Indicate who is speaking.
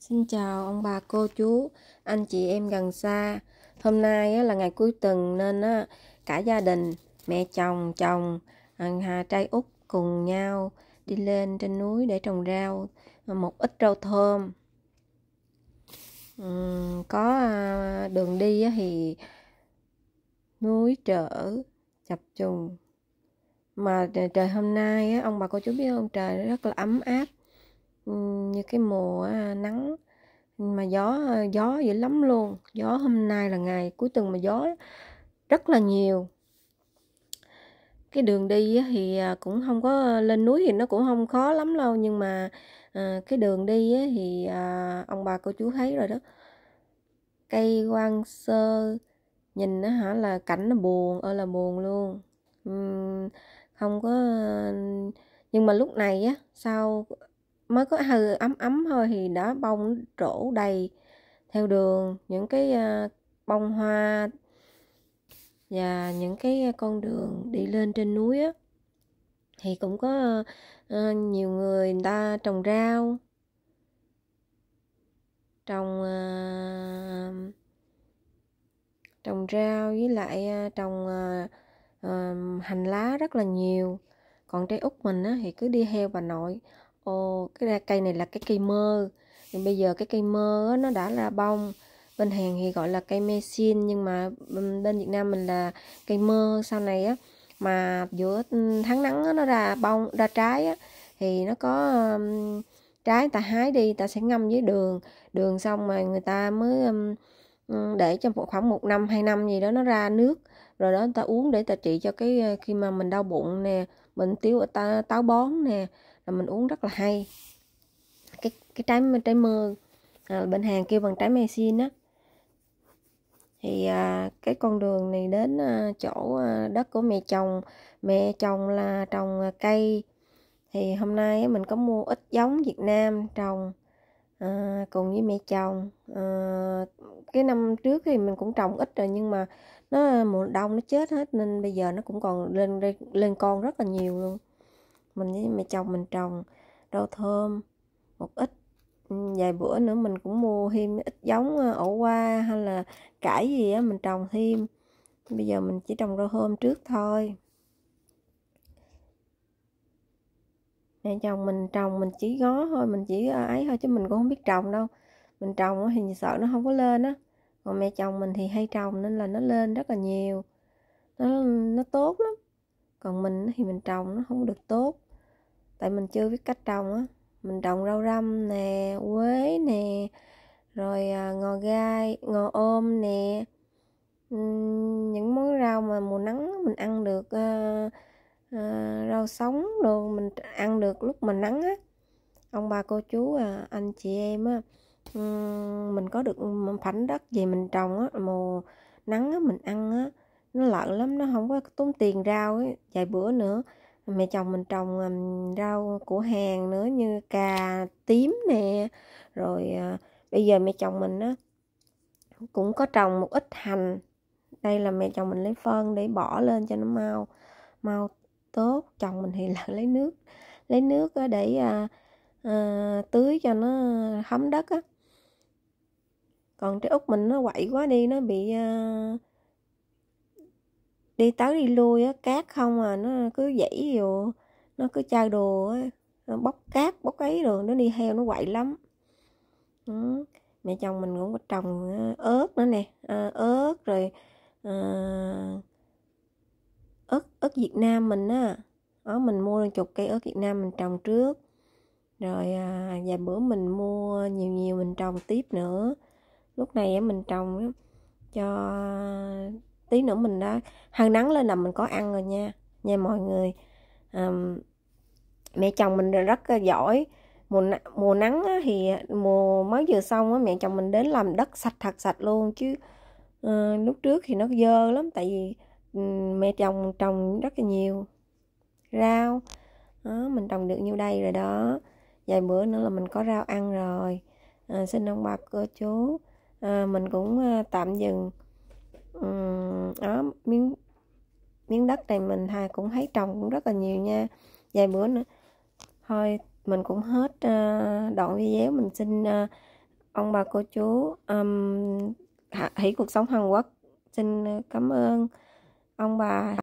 Speaker 1: Xin chào ông bà cô chú, anh chị em gần xa. Hôm nay là ngày cuối tuần nên cả gia đình, mẹ chồng, chồng, hà trai út cùng nhau đi lên trên núi để trồng rau, à, một ít rau thơm. Có à, đường đi thì núi trở, chập trùng. Mà trời hôm nay ông bà cô chú biết không, trời rất là ấm áp như cái mùa à, nắng mà gió à, gió dữ lắm luôn gió hôm nay là ngày cuối tuần mà gió rất là nhiều cái đường đi thì à, cũng không có lên núi thì nó cũng không khó lắm đâu nhưng mà cái đường đi thì ông bà cô chú thấy rồi đó cây quan sơ nhìn nó hả là cảnh nó buồn ơi là buồn luôn không có nhưng mà lúc này á sau mới có hơi ấm ấm thôi thì đã bông rổ đầy theo đường những cái ờ, bông hoa và những cái ờ, con đường đi lên trên núi á thì cũng có ờ, nhiều người người ta trồng rau trồng trồng rau với lại trồng hành lá rất là nhiều còn trái út mình á, thì cứ đi theo bà nội Ồ, cái cây này là cái cây mơ thì bây giờ cái cây mơ nó đã ra bông bên hàng thì gọi là cây me mesin nhưng mà bên Việt Nam mình là cây mơ sau này á mà giữa tháng nắng nó ra bông ra trái á, thì nó có um, trái ta hái đi ta sẽ ngâm với đường đường xong mà người ta mới um, để trong khoảng một năm hai năm gì đó nó ra nước rồi đó người ta uống để ta trị cho cái ờ, khi mà mình đau bụng nè mình tiêu ta, táo bón nè là mình uống rất là hay cái cái trái trái mơ à, bên hàng kêu bằng trái mesin á thì à, cái con đường này đến à, chỗ à, đất của mẹ chồng mẹ chồng là trồng à, cây thì hôm nay mình có mua ít giống Việt Nam trồng à, cùng với mẹ chồng à, cái năm trước thì mình cũng trồng ít rồi nhưng mà nó mùa đông nó chết hết nên bây giờ nó cũng còn lên lên con rất là nhiều luôn mình với mẹ chồng mình trồng rau thơm một ít ừ, vài bữa nữa mình cũng mua thêm ít giống ờ, ổ qua hay là cải gì á mình trồng thêm bây giờ mình chỉ trồng rau thơm trước thôi mẹ chồng mình trồng mình chỉ ngó thôi mình chỉ ờ, ấy thôi chứ mình cũng không biết trồng đâu mình trồng thì sợ nó không có lên á còn mẹ chồng mình thì hay trồng nên là nó lên rất là nhiều nó nó tốt lắm còn mình thì mình trồng nó không được tốt tại mình chưa biết cách trồng á mình trồng rau răm nè quế nè rồi à, ngò gai ngò ôm nè những món rau mà mùa nắng mình ăn được uh, uh, rau sống đồ mình ăn được lúc mà nắng á ông bà cô chú à, anh chị em á mình có được phảnh đất gì mình trồng á mùa nắng á mình ăn á nó lợi lắm nó không có tốn tiền rau ấy, vài bữa nữa mẹ chồng mình trồng rau của hàng nữa như cà tím nè rồi à, bây giờ mẹ chồng mình á cũng có trồng một ít hành đây là mẹ chồng mình lấy phân để bỏ lên cho nó mau mau tốt chồng mình thì lại lấy nước lấy nước để à, à, tưới cho nó thấm đất á còn trái út mình nó quậy quá đi nó bị uh, đi tới đi lui á cát không à nó cứ dãy vô nó cứ chai đồ á bóc cát bóc ấy rồi nó đi heo nó quậy lắm ừ. mẹ chồng mình cũng có trồng à, ớt nữa nè à, ớt rồi à, ớt ớt Việt Nam mình á đó mình mua được chục cây ớt Việt Nam mình trồng trước rồi à, vài bữa mình mua nhiều nhiều mình trồng tiếp nữa lúc này mình trồng cho tí nữa mình đã hăng nắng lên là mình có ăn rồi nha nha mọi người à, mẹ chồng mình rất ờ, giỏi mùa mùa nắng thì mùa mới vừa xong á mẹ chồng mình đến làm đất sạch thật sạch luôn chứ à, lúc trước thì nó dơ lắm tại vì mẹ chồng trồng rất là nhiều rau đó, mình trồng được nhiêu đây rồi đó vài bữa nữa là mình có rau ăn rồi à, xin ông bà cô chú à, mình cũng ờ, tạm dừng ở đó miếng miếng đất này mình hà cũng thấy trồng cũng rất là nhiều nha vài bữa nữa thôi mình cũng hết uh, đoạn video mình xin uh, ông bà cô chú um, hãy cuộc sống hàn quốc xin cảm ơn ông bà